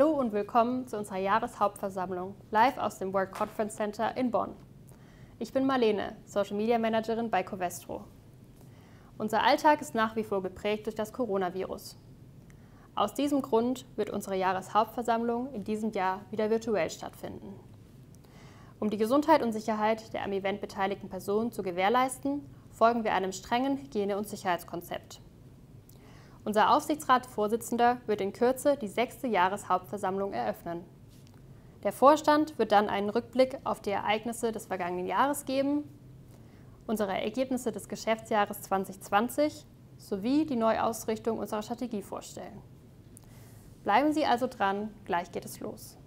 Hallo und willkommen zu unserer Jahreshauptversammlung live aus dem World Conference Center in Bonn. Ich bin Marlene, Social Media Managerin bei Covestro. Unser Alltag ist nach wie vor geprägt durch das Coronavirus. Aus diesem Grund wird unsere Jahreshauptversammlung in diesem Jahr wieder virtuell stattfinden. Um die Gesundheit und Sicherheit der am Event beteiligten Personen zu gewährleisten, folgen wir einem strengen Hygiene- und Sicherheitskonzept. Unser Aufsichtsratsvorsitzender wird in Kürze die sechste Jahreshauptversammlung eröffnen. Der Vorstand wird dann einen Rückblick auf die Ereignisse des vergangenen Jahres geben, unsere Ergebnisse des Geschäftsjahres 2020 sowie die Neuausrichtung unserer Strategie vorstellen. Bleiben Sie also dran, gleich geht es los.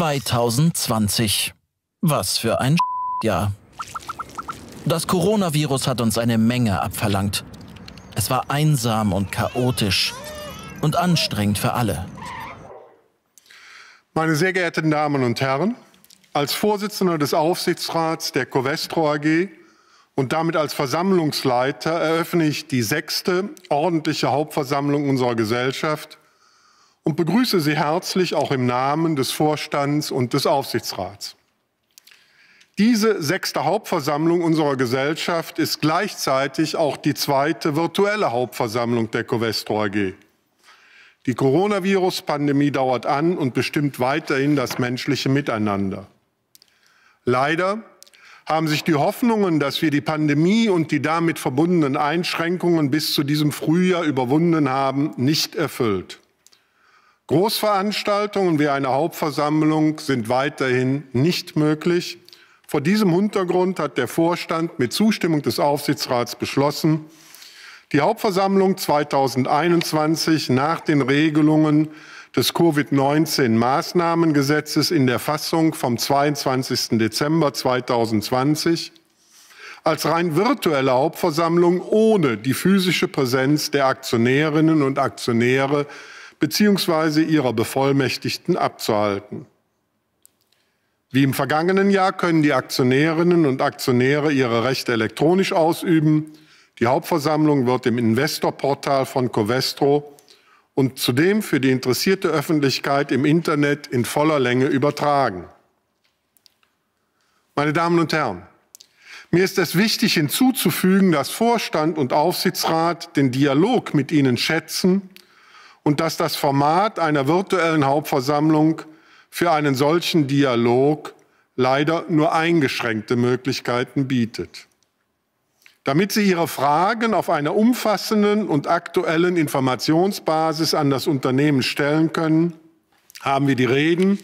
2020. Was für ein Jahr. Das Coronavirus hat uns eine Menge abverlangt. Es war einsam und chaotisch und anstrengend für alle. Meine sehr geehrten Damen und Herren, als Vorsitzender des Aufsichtsrats der Covestro AG und damit als Versammlungsleiter eröffne ich die sechste ordentliche Hauptversammlung unserer Gesellschaft und begrüße Sie herzlich auch im Namen des Vorstands und des Aufsichtsrats. Diese sechste Hauptversammlung unserer Gesellschaft ist gleichzeitig auch die zweite virtuelle Hauptversammlung der Covestro AG. Die Coronavirus-Pandemie dauert an und bestimmt weiterhin das menschliche Miteinander. Leider haben sich die Hoffnungen, dass wir die Pandemie und die damit verbundenen Einschränkungen bis zu diesem Frühjahr überwunden haben, nicht erfüllt. Großveranstaltungen wie eine Hauptversammlung sind weiterhin nicht möglich. Vor diesem Hintergrund hat der Vorstand mit Zustimmung des Aufsichtsrats beschlossen, die Hauptversammlung 2021 nach den Regelungen des Covid-19-Maßnahmengesetzes in der Fassung vom 22. Dezember 2020 als rein virtuelle Hauptversammlung ohne die physische Präsenz der Aktionärinnen und Aktionäre beziehungsweise ihrer Bevollmächtigten abzuhalten. Wie im vergangenen Jahr können die Aktionärinnen und Aktionäre ihre Rechte elektronisch ausüben. Die Hauptversammlung wird im Investorportal von Covestro und zudem für die interessierte Öffentlichkeit im Internet in voller Länge übertragen. Meine Damen und Herren, mir ist es wichtig hinzuzufügen, dass Vorstand und Aufsichtsrat den Dialog mit Ihnen schätzen und dass das Format einer virtuellen Hauptversammlung für einen solchen Dialog leider nur eingeschränkte Möglichkeiten bietet. Damit Sie Ihre Fragen auf einer umfassenden und aktuellen Informationsbasis an das Unternehmen stellen können, haben wir die Reden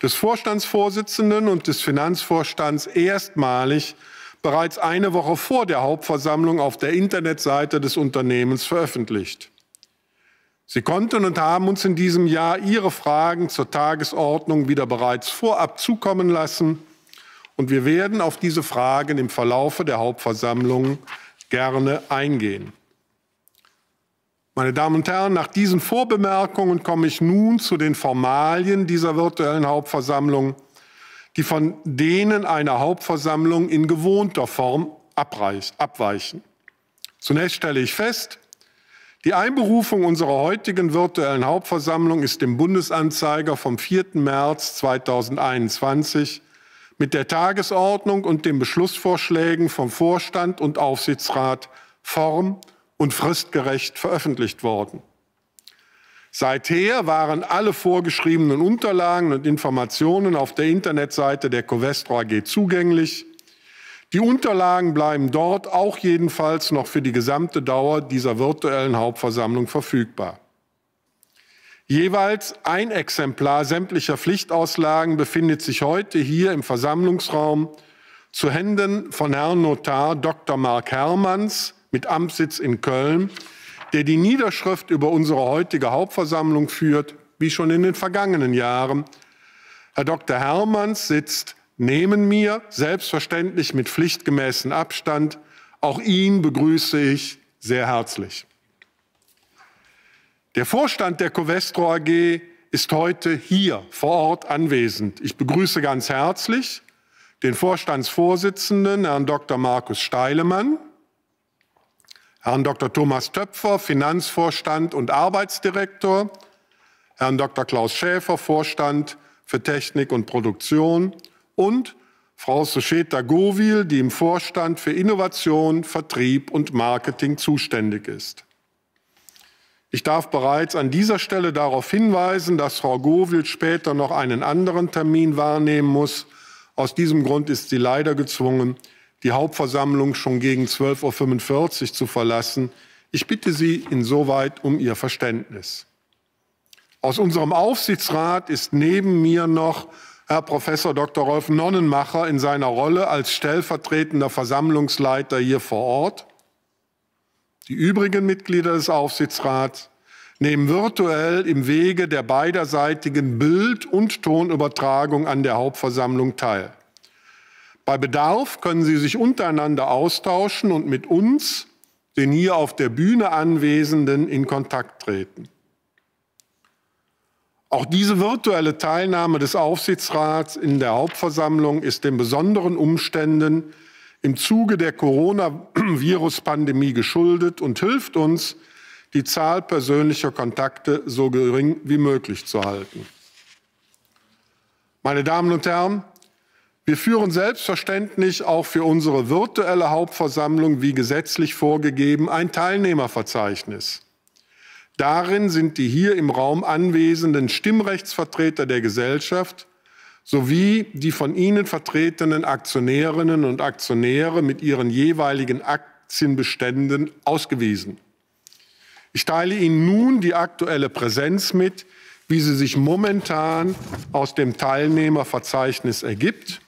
des Vorstandsvorsitzenden und des Finanzvorstands erstmalig bereits eine Woche vor der Hauptversammlung auf der Internetseite des Unternehmens veröffentlicht. Sie konnten und haben uns in diesem Jahr Ihre Fragen zur Tagesordnung wieder bereits vorab zukommen lassen. Und wir werden auf diese Fragen im Verlaufe der Hauptversammlung gerne eingehen. Meine Damen und Herren, nach diesen Vorbemerkungen komme ich nun zu den Formalien dieser virtuellen Hauptversammlung, die von denen einer Hauptversammlung in gewohnter Form abweichen. Zunächst stelle ich fest, die Einberufung unserer heutigen virtuellen Hauptversammlung ist dem Bundesanzeiger vom 4. März 2021 mit der Tagesordnung und den Beschlussvorschlägen vom Vorstand und Aufsichtsrat form- und fristgerecht veröffentlicht worden. Seither waren alle vorgeschriebenen Unterlagen und Informationen auf der Internetseite der Covestro AG zugänglich die Unterlagen bleiben dort auch jedenfalls noch für die gesamte Dauer dieser virtuellen Hauptversammlung verfügbar. Jeweils ein Exemplar sämtlicher Pflichtauslagen befindet sich heute hier im Versammlungsraum zu Händen von Herrn Notar Dr. Mark Hermanns mit Amtssitz in Köln, der die Niederschrift über unsere heutige Hauptversammlung führt, wie schon in den vergangenen Jahren. Herr Dr. Hermanns sitzt nehmen mir, selbstverständlich mit pflichtgemäßen Abstand, auch ihn begrüße ich sehr herzlich. Der Vorstand der Covestro AG ist heute hier vor Ort anwesend. Ich begrüße ganz herzlich den Vorstandsvorsitzenden, Herrn Dr. Markus Steilemann, Herrn Dr. Thomas Töpfer, Finanzvorstand und Arbeitsdirektor, Herrn Dr. Klaus Schäfer, Vorstand für Technik und Produktion und Frau Susheta Govil, die im Vorstand für Innovation, Vertrieb und Marketing zuständig ist. Ich darf bereits an dieser Stelle darauf hinweisen, dass Frau Govil später noch einen anderen Termin wahrnehmen muss. Aus diesem Grund ist sie leider gezwungen, die Hauptversammlung schon gegen 12.45 Uhr zu verlassen. Ich bitte Sie insoweit um Ihr Verständnis. Aus unserem Aufsichtsrat ist neben mir noch Herr Prof. Dr. Rolf Nonnenmacher in seiner Rolle als stellvertretender Versammlungsleiter hier vor Ort. Die übrigen Mitglieder des Aufsichtsrats nehmen virtuell im Wege der beiderseitigen Bild- und Tonübertragung an der Hauptversammlung teil. Bei Bedarf können Sie sich untereinander austauschen und mit uns, den hier auf der Bühne Anwesenden, in Kontakt treten. Auch diese virtuelle Teilnahme des Aufsichtsrats in der Hauptversammlung ist den besonderen Umständen im Zuge der Coronavirus-Pandemie geschuldet und hilft uns, die Zahl persönlicher Kontakte so gering wie möglich zu halten. Meine Damen und Herren, wir führen selbstverständlich auch für unsere virtuelle Hauptversammlung wie gesetzlich vorgegeben ein Teilnehmerverzeichnis. Darin sind die hier im Raum anwesenden Stimmrechtsvertreter der Gesellschaft sowie die von ihnen vertretenen Aktionärinnen und Aktionäre mit ihren jeweiligen Aktienbeständen ausgewiesen. Ich teile Ihnen nun die aktuelle Präsenz mit, wie sie sich momentan aus dem Teilnehmerverzeichnis ergibt.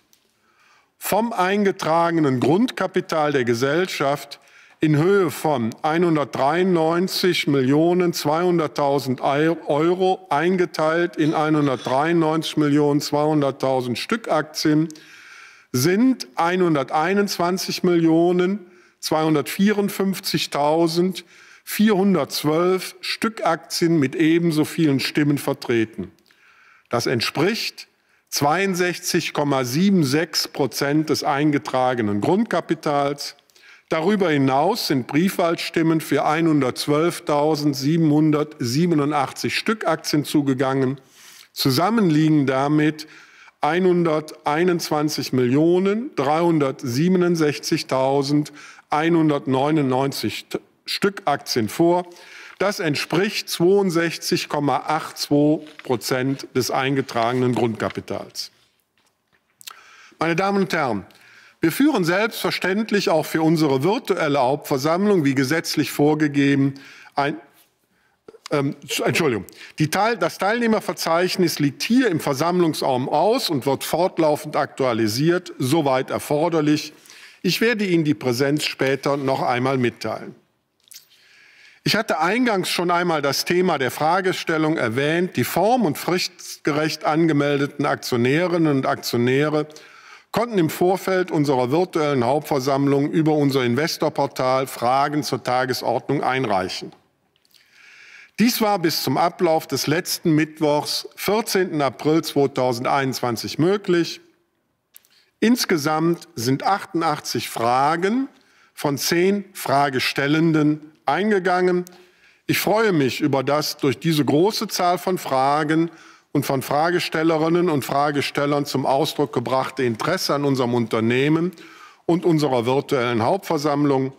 Vom eingetragenen Grundkapital der Gesellschaft in Höhe von 193 Millionen 200.000 Euro eingeteilt in 193 Millionen 200.000 Stück Aktien sind 121 Millionen 254.000 Stück Aktien mit ebenso vielen Stimmen vertreten. Das entspricht 62,76 Prozent des eingetragenen Grundkapitals, Darüber hinaus sind Briefwahlstimmen für 112.787 Stück Aktien zugegangen. Zusammen liegen damit 121.367.199 Stück Aktien vor. Das entspricht 62,82 Prozent des eingetragenen Grundkapitals. Meine Damen und Herren, wir führen selbstverständlich auch für unsere virtuelle Hauptversammlung, wie gesetzlich vorgegeben, ein ähm, Entschuldigung. Teil, das Teilnehmerverzeichnis liegt hier im Versammlungsraum aus und wird fortlaufend aktualisiert, soweit erforderlich. Ich werde Ihnen die Präsenz später noch einmal mitteilen. Ich hatte eingangs schon einmal das Thema der Fragestellung erwähnt, die form- und fristgerecht angemeldeten Aktionärinnen und Aktionäre konnten im Vorfeld unserer virtuellen Hauptversammlung über unser Investorportal Fragen zur Tagesordnung einreichen. Dies war bis zum Ablauf des letzten Mittwochs, 14. April 2021, möglich. Insgesamt sind 88 Fragen von zehn Fragestellenden eingegangen. Ich freue mich über das durch diese große Zahl von Fragen und von Fragestellerinnen und Fragestellern zum Ausdruck gebrachte Interesse an unserem Unternehmen und unserer virtuellen Hauptversammlung.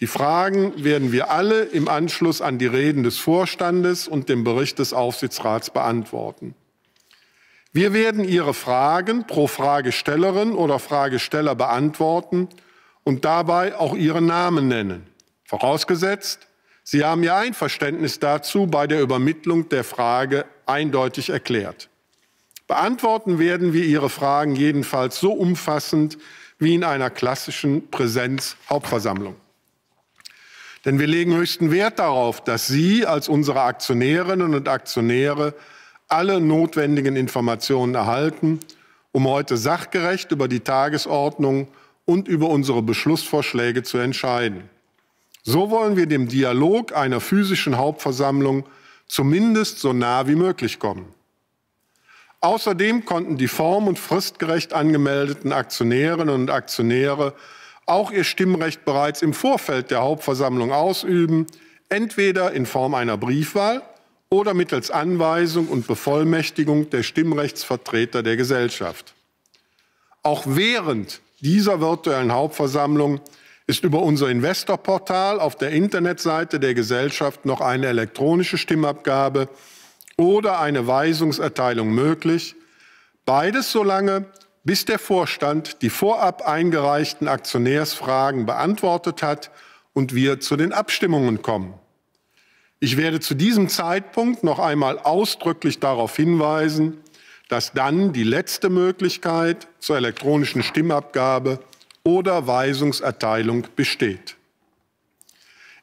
Die Fragen werden wir alle im Anschluss an die Reden des Vorstandes und dem Bericht des Aufsichtsrats beantworten. Wir werden Ihre Fragen pro Fragestellerin oder Fragesteller beantworten und dabei auch Ihren Namen nennen. Vorausgesetzt, Sie haben Ihr Einverständnis dazu bei der Übermittlung der Frage eindeutig erklärt. Beantworten werden wir Ihre Fragen jedenfalls so umfassend wie in einer klassischen Präsenzhauptversammlung. Denn wir legen höchsten Wert darauf, dass Sie als unsere Aktionärinnen und Aktionäre alle notwendigen Informationen erhalten, um heute sachgerecht über die Tagesordnung und über unsere Beschlussvorschläge zu entscheiden. So wollen wir dem Dialog einer physischen Hauptversammlung zumindest so nah wie möglich kommen. Außerdem konnten die form- und fristgerecht angemeldeten Aktionärinnen und Aktionäre auch ihr Stimmrecht bereits im Vorfeld der Hauptversammlung ausüben, entweder in Form einer Briefwahl oder mittels Anweisung und Bevollmächtigung der Stimmrechtsvertreter der Gesellschaft. Auch während dieser virtuellen Hauptversammlung ist über unser Investorportal auf der Internetseite der Gesellschaft noch eine elektronische Stimmabgabe oder eine Weisungserteilung möglich. Beides solange, bis der Vorstand die vorab eingereichten Aktionärsfragen beantwortet hat und wir zu den Abstimmungen kommen. Ich werde zu diesem Zeitpunkt noch einmal ausdrücklich darauf hinweisen, dass dann die letzte Möglichkeit zur elektronischen Stimmabgabe oder Weisungserteilung besteht.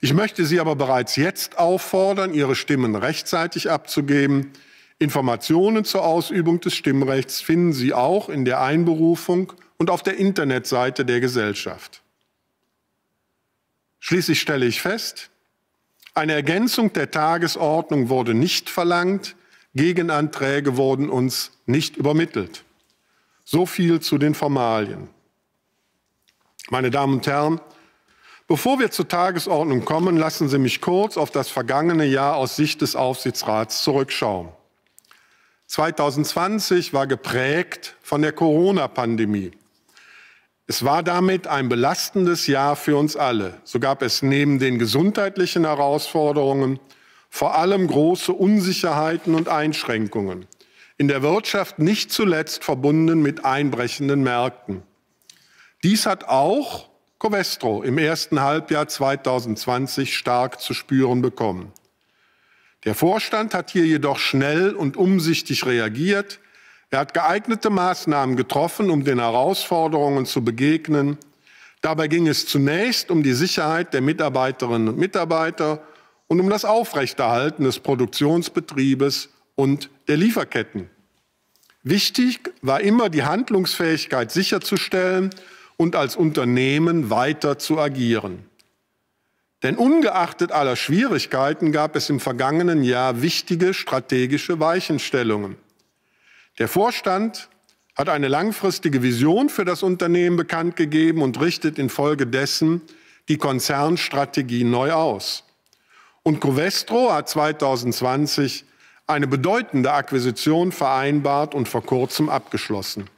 Ich möchte Sie aber bereits jetzt auffordern, Ihre Stimmen rechtzeitig abzugeben. Informationen zur Ausübung des Stimmrechts finden Sie auch in der Einberufung und auf der Internetseite der Gesellschaft. Schließlich stelle ich fest, eine Ergänzung der Tagesordnung wurde nicht verlangt, Gegenanträge wurden uns nicht übermittelt. So viel zu den Formalien. Meine Damen und Herren, bevor wir zur Tagesordnung kommen, lassen Sie mich kurz auf das vergangene Jahr aus Sicht des Aufsichtsrats zurückschauen. 2020 war geprägt von der Corona-Pandemie. Es war damit ein belastendes Jahr für uns alle. So gab es neben den gesundheitlichen Herausforderungen vor allem große Unsicherheiten und Einschränkungen, in der Wirtschaft nicht zuletzt verbunden mit einbrechenden Märkten. Dies hat auch Covestro im ersten Halbjahr 2020 stark zu spüren bekommen. Der Vorstand hat hier jedoch schnell und umsichtig reagiert. Er hat geeignete Maßnahmen getroffen, um den Herausforderungen zu begegnen. Dabei ging es zunächst um die Sicherheit der Mitarbeiterinnen und Mitarbeiter und um das Aufrechterhalten des Produktionsbetriebes und der Lieferketten. Wichtig war immer die Handlungsfähigkeit sicherzustellen und als Unternehmen weiter zu agieren. Denn ungeachtet aller Schwierigkeiten gab es im vergangenen Jahr wichtige strategische Weichenstellungen. Der Vorstand hat eine langfristige Vision für das Unternehmen bekannt gegeben und richtet infolgedessen die Konzernstrategie neu aus. Und Covestro hat 2020 eine bedeutende Akquisition vereinbart und vor kurzem abgeschlossen.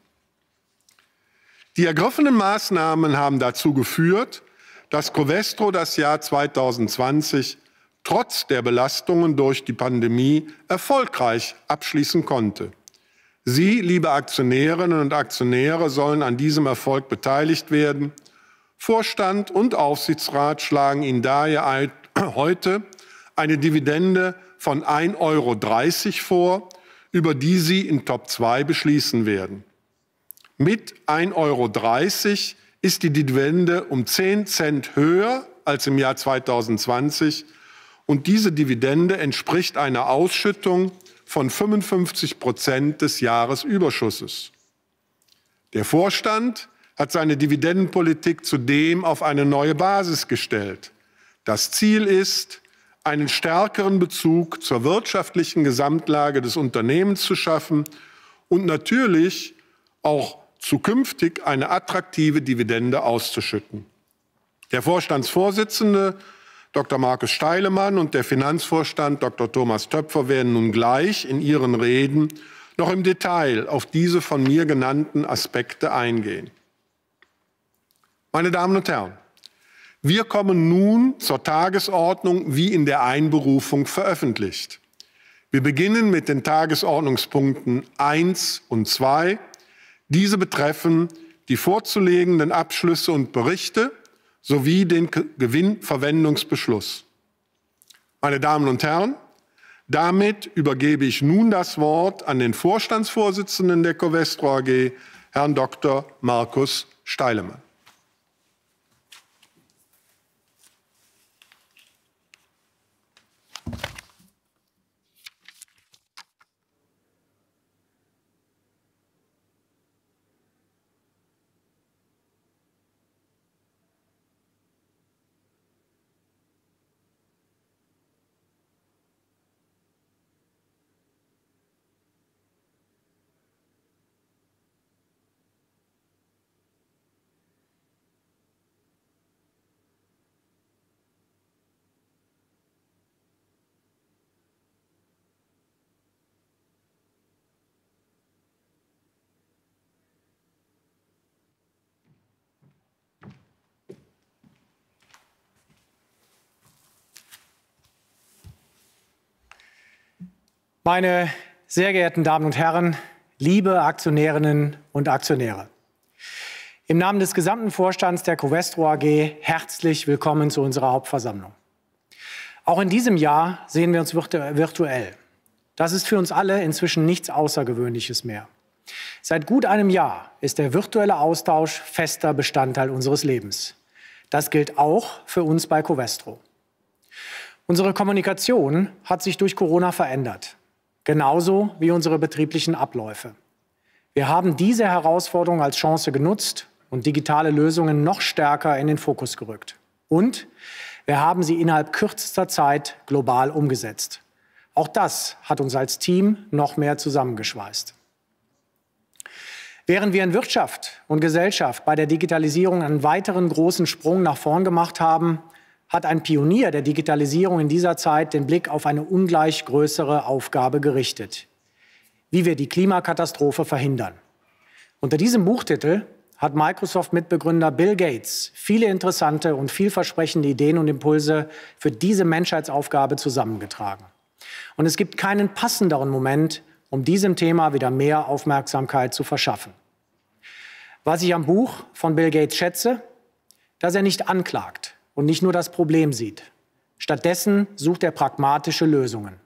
Die ergriffenen Maßnahmen haben dazu geführt, dass Covestro das Jahr 2020 trotz der Belastungen durch die Pandemie erfolgreich abschließen konnte. Sie, liebe Aktionärinnen und Aktionäre, sollen an diesem Erfolg beteiligt werden. Vorstand und Aufsichtsrat schlagen Ihnen daher heute eine Dividende von 1,30 Euro vor, über die Sie in Top 2 beschließen werden. Mit 1,30 Euro ist die Dividende um 10 Cent höher als im Jahr 2020. Und diese Dividende entspricht einer Ausschüttung von 55 Prozent des Jahresüberschusses. Der Vorstand hat seine Dividendenpolitik zudem auf eine neue Basis gestellt. Das Ziel ist, einen stärkeren Bezug zur wirtschaftlichen Gesamtlage des Unternehmens zu schaffen und natürlich auch zukünftig eine attraktive Dividende auszuschütten. Der Vorstandsvorsitzende Dr. Markus Steilemann und der Finanzvorstand Dr. Thomas Töpfer werden nun gleich in ihren Reden noch im Detail auf diese von mir genannten Aspekte eingehen. Meine Damen und Herren, wir kommen nun zur Tagesordnung wie in der Einberufung veröffentlicht. Wir beginnen mit den Tagesordnungspunkten 1 und 2 diese betreffen die vorzulegenden Abschlüsse und Berichte sowie den Gewinnverwendungsbeschluss. Meine Damen und Herren, damit übergebe ich nun das Wort an den Vorstandsvorsitzenden der Covestro AG, Herrn Dr. Markus Steilemann. Meine sehr geehrten Damen und Herren, liebe Aktionärinnen und Aktionäre, im Namen des gesamten Vorstands der Covestro AG herzlich willkommen zu unserer Hauptversammlung. Auch in diesem Jahr sehen wir uns virtuell. Das ist für uns alle inzwischen nichts Außergewöhnliches mehr. Seit gut einem Jahr ist der virtuelle Austausch fester Bestandteil unseres Lebens. Das gilt auch für uns bei Covestro. Unsere Kommunikation hat sich durch Corona verändert genauso wie unsere betrieblichen Abläufe. Wir haben diese Herausforderung als Chance genutzt und digitale Lösungen noch stärker in den Fokus gerückt. Und wir haben sie innerhalb kürzester Zeit global umgesetzt. Auch das hat uns als Team noch mehr zusammengeschweißt. Während wir in Wirtschaft und Gesellschaft bei der Digitalisierung einen weiteren großen Sprung nach vorn gemacht haben, hat ein Pionier der Digitalisierung in dieser Zeit den Blick auf eine ungleich größere Aufgabe gerichtet. Wie wir die Klimakatastrophe verhindern. Unter diesem Buchtitel hat Microsoft-Mitbegründer Bill Gates viele interessante und vielversprechende Ideen und Impulse für diese Menschheitsaufgabe zusammengetragen. Und es gibt keinen passenderen Moment, um diesem Thema wieder mehr Aufmerksamkeit zu verschaffen. Was ich am Buch von Bill Gates schätze, dass er nicht anklagt, und nicht nur das Problem sieht. Stattdessen sucht er pragmatische Lösungen.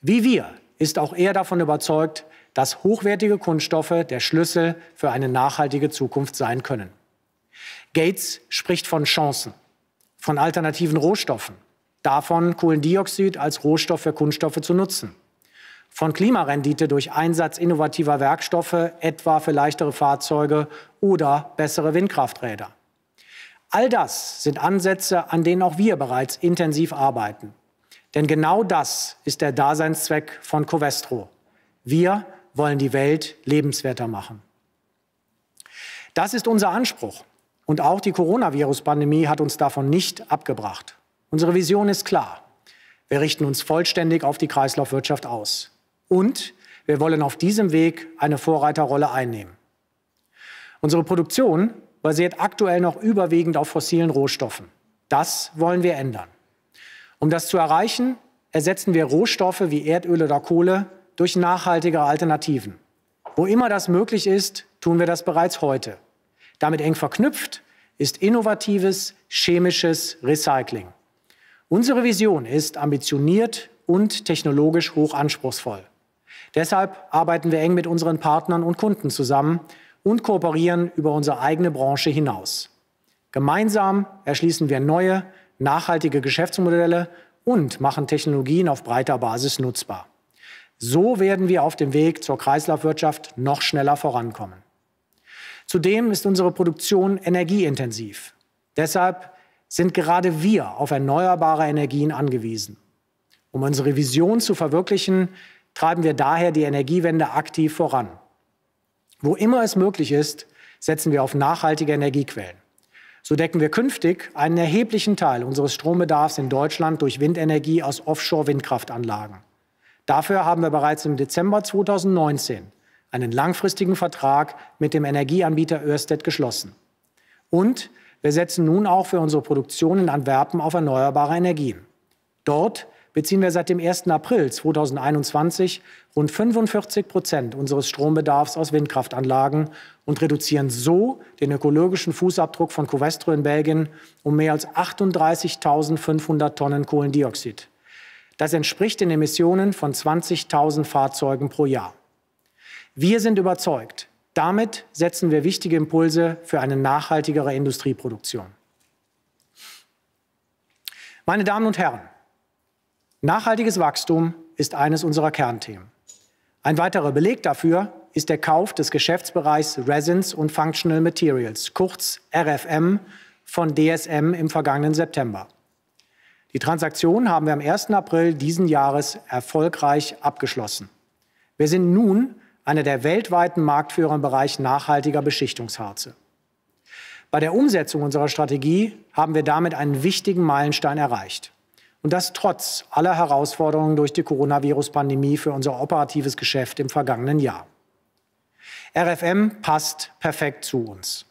Wie wir ist auch er davon überzeugt, dass hochwertige Kunststoffe der Schlüssel für eine nachhaltige Zukunft sein können. Gates spricht von Chancen, von alternativen Rohstoffen, davon Kohlendioxid als Rohstoff für Kunststoffe zu nutzen, von Klimarendite durch Einsatz innovativer Werkstoffe, etwa für leichtere Fahrzeuge oder bessere Windkrafträder. All das sind Ansätze, an denen auch wir bereits intensiv arbeiten. Denn genau das ist der Daseinszweck von Covestro. Wir wollen die Welt lebenswerter machen. Das ist unser Anspruch. Und auch die Coronavirus-Pandemie hat uns davon nicht abgebracht. Unsere Vision ist klar. Wir richten uns vollständig auf die Kreislaufwirtschaft aus. Und wir wollen auf diesem Weg eine Vorreiterrolle einnehmen. Unsere Produktion basiert aktuell noch überwiegend auf fossilen Rohstoffen. Das wollen wir ändern. Um das zu erreichen, ersetzen wir Rohstoffe wie Erdöl oder Kohle durch nachhaltige Alternativen. Wo immer das möglich ist, tun wir das bereits heute. Damit eng verknüpft ist innovatives chemisches Recycling. Unsere Vision ist ambitioniert und technologisch hochanspruchsvoll. Deshalb arbeiten wir eng mit unseren Partnern und Kunden zusammen, und kooperieren über unsere eigene Branche hinaus. Gemeinsam erschließen wir neue, nachhaltige Geschäftsmodelle und machen Technologien auf breiter Basis nutzbar. So werden wir auf dem Weg zur Kreislaufwirtschaft noch schneller vorankommen. Zudem ist unsere Produktion energieintensiv. Deshalb sind gerade wir auf erneuerbare Energien angewiesen. Um unsere Vision zu verwirklichen, treiben wir daher die Energiewende aktiv voran. Wo immer es möglich ist, setzen wir auf nachhaltige Energiequellen. So decken wir künftig einen erheblichen Teil unseres Strombedarfs in Deutschland durch Windenergie aus Offshore-Windkraftanlagen. Dafür haben wir bereits im Dezember 2019 einen langfristigen Vertrag mit dem Energieanbieter Ørsted geschlossen. Und wir setzen nun auch für unsere Produktion in Antwerpen auf erneuerbare Energien. Dort beziehen wir seit dem 1. April 2021 rund 45 Prozent unseres Strombedarfs aus Windkraftanlagen und reduzieren so den ökologischen Fußabdruck von Covestro in Belgien um mehr als 38.500 Tonnen Kohlendioxid. Das entspricht den Emissionen von 20.000 Fahrzeugen pro Jahr. Wir sind überzeugt, damit setzen wir wichtige Impulse für eine nachhaltigere Industrieproduktion. Meine Damen und Herren, Nachhaltiges Wachstum ist eines unserer Kernthemen. Ein weiterer Beleg dafür ist der Kauf des Geschäftsbereichs Resins und Functional Materials, kurz RFM, von DSM im vergangenen September. Die Transaktion haben wir am 1. April diesen Jahres erfolgreich abgeschlossen. Wir sind nun einer der weltweiten Marktführer im Bereich nachhaltiger Beschichtungsharze. Bei der Umsetzung unserer Strategie haben wir damit einen wichtigen Meilenstein erreicht. Und das trotz aller Herausforderungen durch die Coronavirus-Pandemie für unser operatives Geschäft im vergangenen Jahr. RFM passt perfekt zu uns.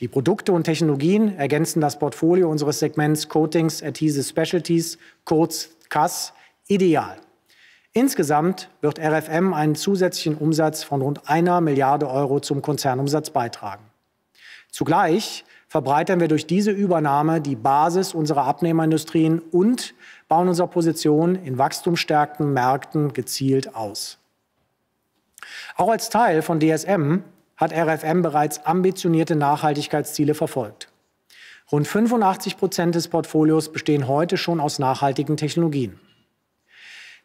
Die Produkte und Technologien ergänzen das Portfolio unseres Segments Coatings Adhesive Specialties, kurz CAS, ideal. Insgesamt wird RFM einen zusätzlichen Umsatz von rund einer Milliarde Euro zum Konzernumsatz beitragen. Zugleich verbreitern wir durch diese Übernahme die Basis unserer Abnehmerindustrien und bauen unsere Position in wachstumsstärkten Märkten gezielt aus. Auch als Teil von DSM hat RFM bereits ambitionierte Nachhaltigkeitsziele verfolgt. Rund 85 Prozent des Portfolios bestehen heute schon aus nachhaltigen Technologien.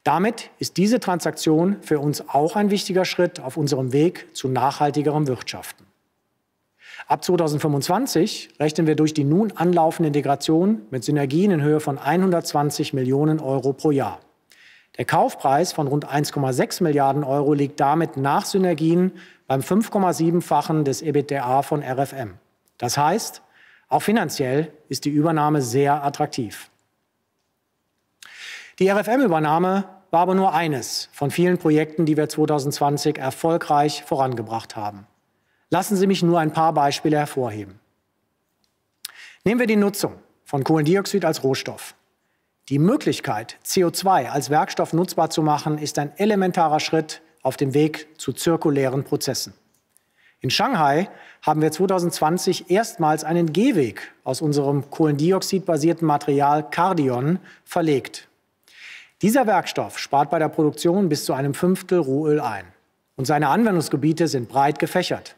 Damit ist diese Transaktion für uns auch ein wichtiger Schritt auf unserem Weg zu nachhaltigerem Wirtschaften. Ab 2025 rechnen wir durch die nun anlaufende Integration mit Synergien in Höhe von 120 Millionen Euro pro Jahr. Der Kaufpreis von rund 1,6 Milliarden Euro liegt damit nach Synergien beim 5,7-fachen des EBITDA von RFM. Das heißt, auch finanziell ist die Übernahme sehr attraktiv. Die RFM-Übernahme war aber nur eines von vielen Projekten, die wir 2020 erfolgreich vorangebracht haben. Lassen Sie mich nur ein paar Beispiele hervorheben. Nehmen wir die Nutzung von Kohlendioxid als Rohstoff. Die Möglichkeit, CO2 als Werkstoff nutzbar zu machen, ist ein elementarer Schritt auf dem Weg zu zirkulären Prozessen. In Shanghai haben wir 2020 erstmals einen Gehweg aus unserem kohlendioxidbasierten Material Cardion verlegt. Dieser Werkstoff spart bei der Produktion bis zu einem Fünftel Rohöl ein. Und seine Anwendungsgebiete sind breit gefächert.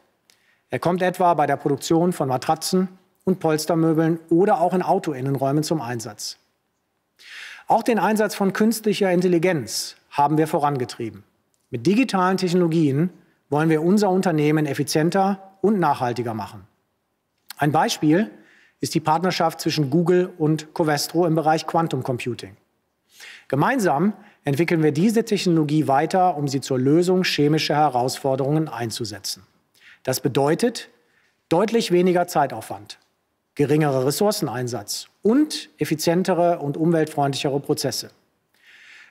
Er kommt etwa bei der Produktion von Matratzen und Polstermöbeln oder auch in Autoinnenräumen zum Einsatz. Auch den Einsatz von künstlicher Intelligenz haben wir vorangetrieben. Mit digitalen Technologien wollen wir unser Unternehmen effizienter und nachhaltiger machen. Ein Beispiel ist die Partnerschaft zwischen Google und Covestro im Bereich Quantum Computing. Gemeinsam entwickeln wir diese Technologie weiter, um sie zur Lösung chemischer Herausforderungen einzusetzen. Das bedeutet deutlich weniger Zeitaufwand, geringerer Ressourceneinsatz und effizientere und umweltfreundlichere Prozesse.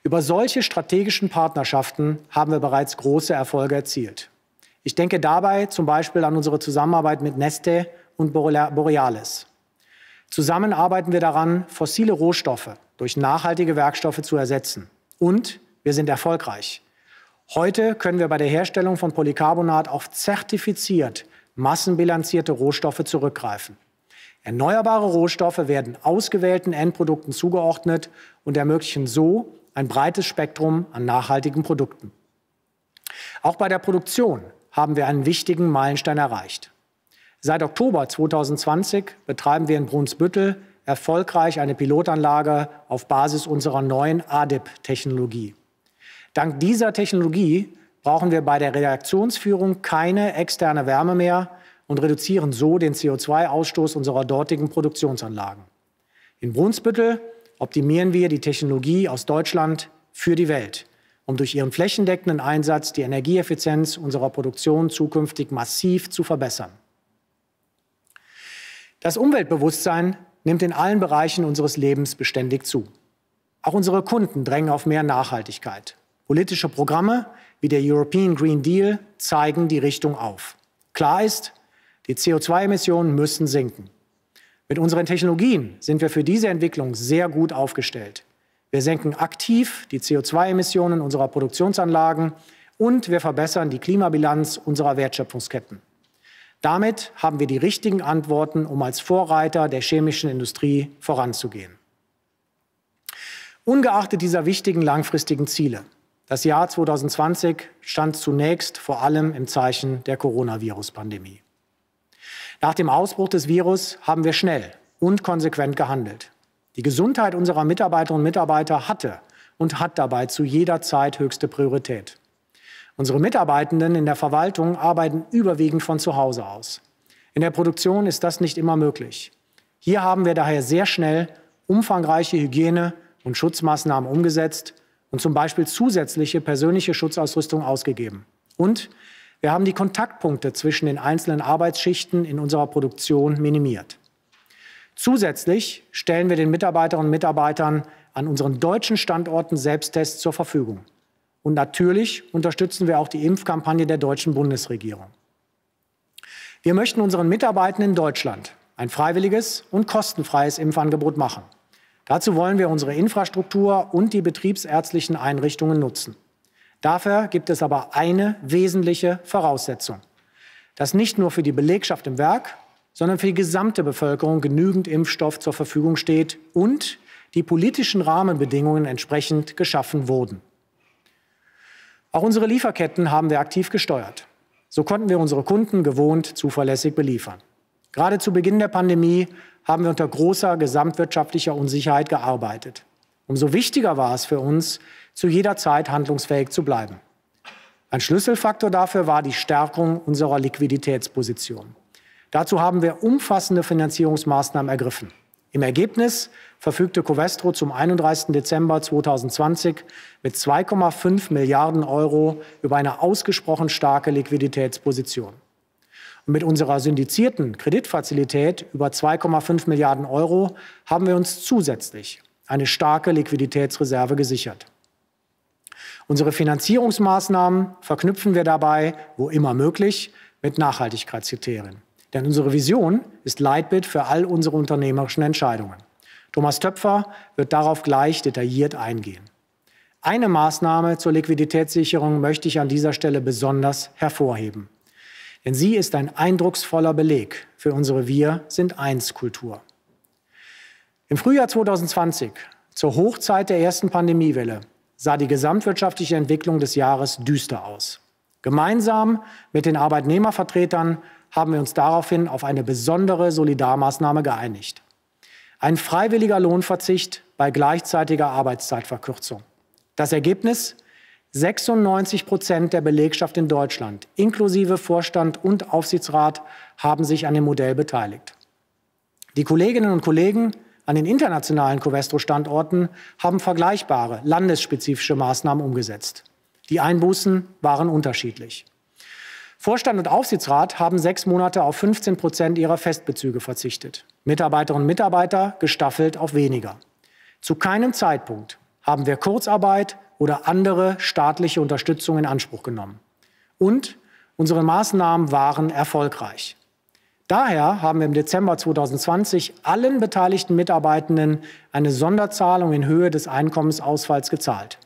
Über solche strategischen Partnerschaften haben wir bereits große Erfolge erzielt. Ich denke dabei zum Beispiel an unsere Zusammenarbeit mit Neste und Borealis. Zusammen arbeiten wir daran, fossile Rohstoffe durch nachhaltige Werkstoffe zu ersetzen. Und wir sind erfolgreich. Heute können wir bei der Herstellung von Polycarbonat auf zertifiziert massenbilanzierte Rohstoffe zurückgreifen. Erneuerbare Rohstoffe werden ausgewählten Endprodukten zugeordnet und ermöglichen so ein breites Spektrum an nachhaltigen Produkten. Auch bei der Produktion haben wir einen wichtigen Meilenstein erreicht. Seit Oktober 2020 betreiben wir in Brunsbüttel erfolgreich eine Pilotanlage auf Basis unserer neuen ADIP-Technologie. Dank dieser Technologie brauchen wir bei der Reaktionsführung keine externe Wärme mehr und reduzieren so den CO2-Ausstoß unserer dortigen Produktionsanlagen. In Brunsbüttel optimieren wir die Technologie aus Deutschland für die Welt, um durch ihren flächendeckenden Einsatz die Energieeffizienz unserer Produktion zukünftig massiv zu verbessern. Das Umweltbewusstsein nimmt in allen Bereichen unseres Lebens beständig zu. Auch unsere Kunden drängen auf mehr Nachhaltigkeit. Politische Programme wie der European Green Deal zeigen die Richtung auf. Klar ist, die CO2-Emissionen müssen sinken. Mit unseren Technologien sind wir für diese Entwicklung sehr gut aufgestellt. Wir senken aktiv die CO2-Emissionen unserer Produktionsanlagen und wir verbessern die Klimabilanz unserer Wertschöpfungsketten. Damit haben wir die richtigen Antworten, um als Vorreiter der chemischen Industrie voranzugehen. Ungeachtet dieser wichtigen langfristigen Ziele das Jahr 2020 stand zunächst vor allem im Zeichen der Coronavirus-Pandemie. Nach dem Ausbruch des Virus haben wir schnell und konsequent gehandelt. Die Gesundheit unserer Mitarbeiterinnen und Mitarbeiter hatte und hat dabei zu jeder Zeit höchste Priorität. Unsere Mitarbeitenden in der Verwaltung arbeiten überwiegend von zu Hause aus. In der Produktion ist das nicht immer möglich. Hier haben wir daher sehr schnell umfangreiche Hygiene- und Schutzmaßnahmen umgesetzt und zum Beispiel zusätzliche persönliche Schutzausrüstung ausgegeben. Und wir haben die Kontaktpunkte zwischen den einzelnen Arbeitsschichten in unserer Produktion minimiert. Zusätzlich stellen wir den Mitarbeiterinnen und Mitarbeitern an unseren deutschen Standorten Selbsttests zur Verfügung. Und natürlich unterstützen wir auch die Impfkampagne der deutschen Bundesregierung. Wir möchten unseren Mitarbeitern in Deutschland ein freiwilliges und kostenfreies Impfangebot machen. Dazu wollen wir unsere Infrastruktur und die betriebsärztlichen Einrichtungen nutzen. Dafür gibt es aber eine wesentliche Voraussetzung, dass nicht nur für die Belegschaft im Werk, sondern für die gesamte Bevölkerung genügend Impfstoff zur Verfügung steht und die politischen Rahmenbedingungen entsprechend geschaffen wurden. Auch unsere Lieferketten haben wir aktiv gesteuert. So konnten wir unsere Kunden gewohnt zuverlässig beliefern. Gerade zu Beginn der Pandemie haben wir unter großer gesamtwirtschaftlicher Unsicherheit gearbeitet. Umso wichtiger war es für uns, zu jeder Zeit handlungsfähig zu bleiben. Ein Schlüsselfaktor dafür war die Stärkung unserer Liquiditätsposition. Dazu haben wir umfassende Finanzierungsmaßnahmen ergriffen. Im Ergebnis verfügte Covestro zum 31. Dezember 2020 mit 2,5 Milliarden Euro über eine ausgesprochen starke Liquiditätsposition. Mit unserer syndizierten Kreditfazilität über 2,5 Milliarden Euro haben wir uns zusätzlich eine starke Liquiditätsreserve gesichert. Unsere Finanzierungsmaßnahmen verknüpfen wir dabei, wo immer möglich, mit Nachhaltigkeitskriterien. Denn unsere Vision ist Leitbild für all unsere unternehmerischen Entscheidungen. Thomas Töpfer wird darauf gleich detailliert eingehen. Eine Maßnahme zur Liquiditätssicherung möchte ich an dieser Stelle besonders hervorheben. Denn sie ist ein eindrucksvoller Beleg für unsere Wir sind eins Kultur. Im Frühjahr 2020, zur Hochzeit der ersten Pandemiewelle, sah die gesamtwirtschaftliche Entwicklung des Jahres düster aus. Gemeinsam mit den Arbeitnehmervertretern haben wir uns daraufhin auf eine besondere Solidarmaßnahme geeinigt. Ein freiwilliger Lohnverzicht bei gleichzeitiger Arbeitszeitverkürzung. Das Ergebnis? 96 Prozent der Belegschaft in Deutschland, inklusive Vorstand und Aufsichtsrat, haben sich an dem Modell beteiligt. Die Kolleginnen und Kollegen an den internationalen Covestro-Standorten haben vergleichbare landesspezifische Maßnahmen umgesetzt. Die Einbußen waren unterschiedlich. Vorstand und Aufsichtsrat haben sechs Monate auf 15 Prozent ihrer Festbezüge verzichtet. Mitarbeiterinnen und Mitarbeiter gestaffelt auf weniger. Zu keinem Zeitpunkt haben wir Kurzarbeit, oder andere staatliche Unterstützung in Anspruch genommen. Und unsere Maßnahmen waren erfolgreich. Daher haben wir im Dezember 2020 allen beteiligten Mitarbeitenden eine Sonderzahlung in Höhe des Einkommensausfalls gezahlt.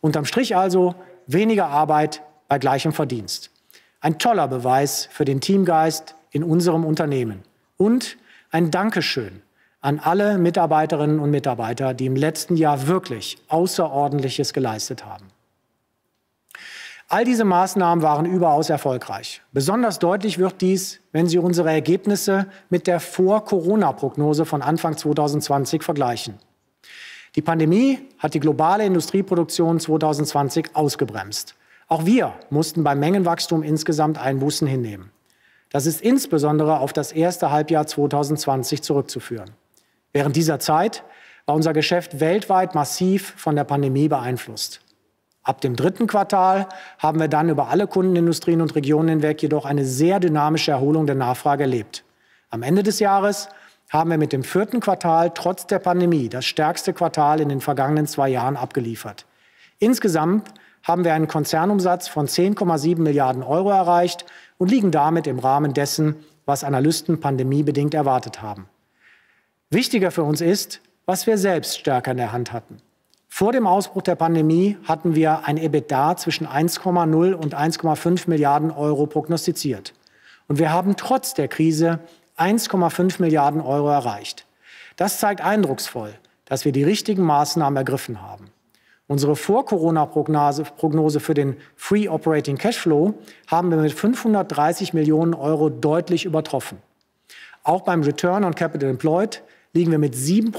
Unterm Strich also weniger Arbeit bei gleichem Verdienst. Ein toller Beweis für den Teamgeist in unserem Unternehmen. Und ein Dankeschön an alle Mitarbeiterinnen und Mitarbeiter, die im letzten Jahr wirklich Außerordentliches geleistet haben. All diese Maßnahmen waren überaus erfolgreich. Besonders deutlich wird dies, wenn Sie unsere Ergebnisse mit der Vor-Corona-Prognose von Anfang 2020 vergleichen. Die Pandemie hat die globale Industrieproduktion 2020 ausgebremst. Auch wir mussten beim Mengenwachstum insgesamt Einbußen hinnehmen. Das ist insbesondere auf das erste Halbjahr 2020 zurückzuführen. Während dieser Zeit war unser Geschäft weltweit massiv von der Pandemie beeinflusst. Ab dem dritten Quartal haben wir dann über alle Kundenindustrien und Regionen hinweg jedoch eine sehr dynamische Erholung der Nachfrage erlebt. Am Ende des Jahres haben wir mit dem vierten Quartal trotz der Pandemie das stärkste Quartal in den vergangenen zwei Jahren abgeliefert. Insgesamt haben wir einen Konzernumsatz von 10,7 Milliarden Euro erreicht und liegen damit im Rahmen dessen, was Analysten pandemiebedingt erwartet haben. Wichtiger für uns ist, was wir selbst stärker in der Hand hatten. Vor dem Ausbruch der Pandemie hatten wir ein EBITDA zwischen 1,0 und 1,5 Milliarden Euro prognostiziert. Und wir haben trotz der Krise 1,5 Milliarden Euro erreicht. Das zeigt eindrucksvoll, dass wir die richtigen Maßnahmen ergriffen haben. Unsere Vor-Corona-Prognose für den Free Operating Cashflow haben wir mit 530 Millionen Euro deutlich übertroffen. Auch beim Return on Capital Employed liegen wir mit 7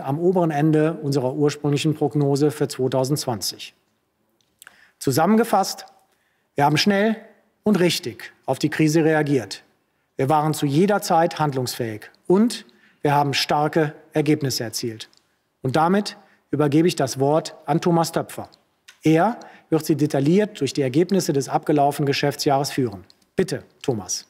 am oberen Ende unserer ursprünglichen Prognose für 2020. Zusammengefasst, wir haben schnell und richtig auf die Krise reagiert. Wir waren zu jeder Zeit handlungsfähig und wir haben starke Ergebnisse erzielt. Und damit übergebe ich das Wort an Thomas Töpfer. Er wird Sie detailliert durch die Ergebnisse des abgelaufenen Geschäftsjahres führen. Bitte, Thomas.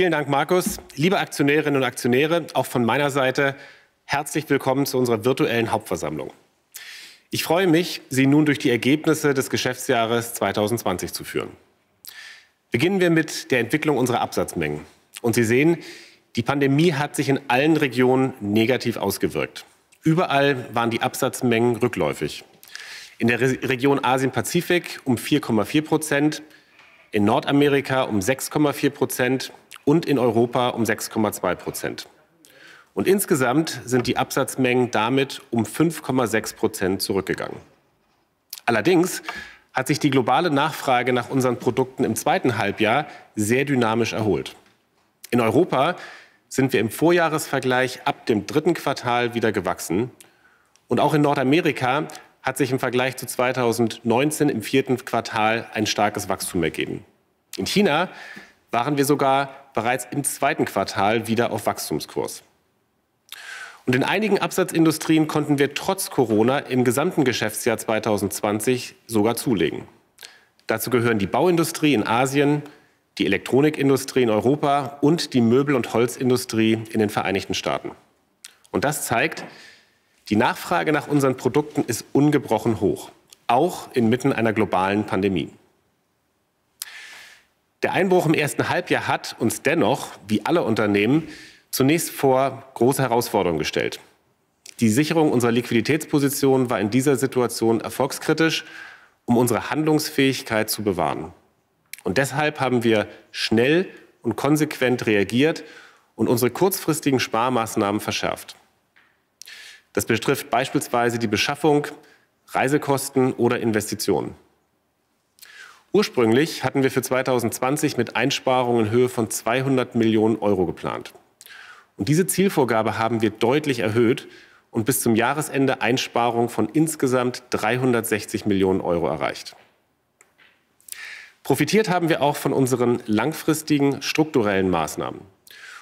Vielen Dank, Markus. Liebe Aktionärinnen und Aktionäre, auch von meiner Seite herzlich willkommen zu unserer virtuellen Hauptversammlung. Ich freue mich, Sie nun durch die Ergebnisse des Geschäftsjahres 2020 zu führen. Beginnen wir mit der Entwicklung unserer Absatzmengen. Und Sie sehen, die Pandemie hat sich in allen Regionen negativ ausgewirkt. Überall waren die Absatzmengen rückläufig. In der Re Region Asien-Pazifik um 4,4 Prozent, in Nordamerika um 6,4 Prozent, und in Europa um 6,2 Prozent. Und insgesamt sind die Absatzmengen damit um 5,6 Prozent zurückgegangen. Allerdings hat sich die globale Nachfrage nach unseren Produkten im zweiten Halbjahr sehr dynamisch erholt. In Europa sind wir im Vorjahresvergleich ab dem dritten Quartal wieder gewachsen. Und auch in Nordamerika hat sich im Vergleich zu 2019 im vierten Quartal ein starkes Wachstum ergeben. In China waren wir sogar bereits im zweiten Quartal wieder auf Wachstumskurs. Und in einigen Absatzindustrien konnten wir trotz Corona im gesamten Geschäftsjahr 2020 sogar zulegen. Dazu gehören die Bauindustrie in Asien, die Elektronikindustrie in Europa und die Möbel- und Holzindustrie in den Vereinigten Staaten. Und das zeigt, die Nachfrage nach unseren Produkten ist ungebrochen hoch, auch inmitten einer globalen Pandemie. Der Einbruch im ersten Halbjahr hat uns dennoch, wie alle Unternehmen, zunächst vor große Herausforderungen gestellt. Die Sicherung unserer Liquiditätsposition war in dieser Situation erfolgskritisch, um unsere Handlungsfähigkeit zu bewahren. Und deshalb haben wir schnell und konsequent reagiert und unsere kurzfristigen Sparmaßnahmen verschärft. Das betrifft beispielsweise die Beschaffung, Reisekosten oder Investitionen. Ursprünglich hatten wir für 2020 mit Einsparungen in Höhe von 200 Millionen Euro geplant. Und diese Zielvorgabe haben wir deutlich erhöht und bis zum Jahresende Einsparungen von insgesamt 360 Millionen Euro erreicht. Profitiert haben wir auch von unseren langfristigen strukturellen Maßnahmen.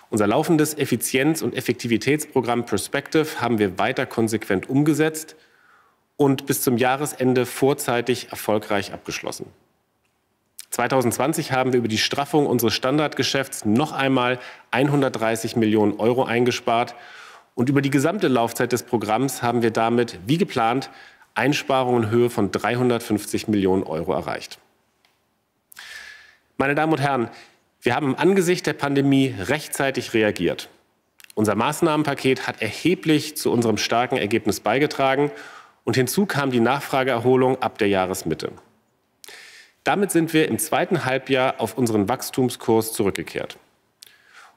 Unser laufendes Effizienz- und Effektivitätsprogramm Perspective haben wir weiter konsequent umgesetzt und bis zum Jahresende vorzeitig erfolgreich abgeschlossen. 2020 haben wir über die Straffung unseres Standardgeschäfts noch einmal 130 Millionen Euro eingespart. Und über die gesamte Laufzeit des Programms haben wir damit, wie geplant, Einsparungen in Höhe von 350 Millionen Euro erreicht. Meine Damen und Herren, wir haben im Angesicht der Pandemie rechtzeitig reagiert. Unser Maßnahmenpaket hat erheblich zu unserem starken Ergebnis beigetragen und hinzu kam die Nachfrageerholung ab der Jahresmitte. Damit sind wir im zweiten Halbjahr auf unseren Wachstumskurs zurückgekehrt.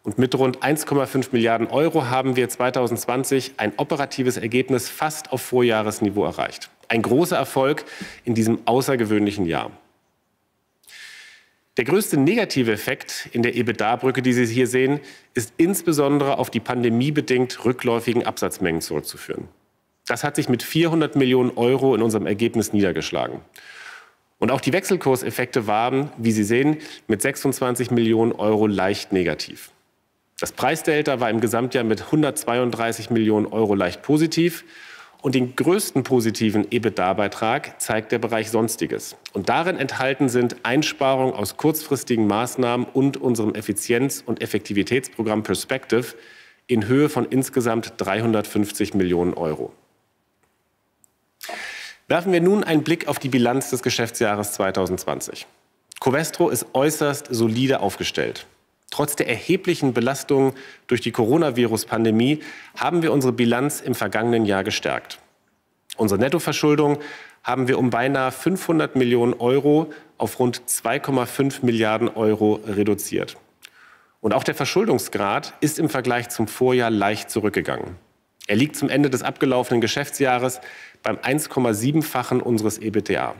Und mit rund 1,5 Milliarden Euro haben wir 2020 ein operatives Ergebnis fast auf Vorjahresniveau erreicht. Ein großer Erfolg in diesem außergewöhnlichen Jahr. Der größte negative Effekt in der EBITDA-Brücke, die Sie hier sehen, ist insbesondere auf die pandemiebedingt rückläufigen Absatzmengen zurückzuführen. Das hat sich mit 400 Millionen Euro in unserem Ergebnis niedergeschlagen. Und auch die Wechselkurseffekte waren, wie Sie sehen, mit 26 Millionen Euro leicht negativ. Das Preisdelta war im Gesamtjahr mit 132 Millionen Euro leicht positiv. Und den größten positiven EBITDA-Beitrag zeigt der Bereich Sonstiges. Und darin enthalten sind Einsparungen aus kurzfristigen Maßnahmen und unserem Effizienz- und Effektivitätsprogramm Perspective in Höhe von insgesamt 350 Millionen Euro. Werfen wir nun einen Blick auf die Bilanz des Geschäftsjahres 2020. Covestro ist äußerst solide aufgestellt. Trotz der erheblichen Belastungen durch die Coronavirus-Pandemie haben wir unsere Bilanz im vergangenen Jahr gestärkt. Unsere Nettoverschuldung haben wir um beinahe 500 Millionen Euro auf rund 2,5 Milliarden Euro reduziert. Und auch der Verschuldungsgrad ist im Vergleich zum Vorjahr leicht zurückgegangen. Er liegt zum Ende des abgelaufenen Geschäftsjahres beim 1,7-fachen unseres EBTA.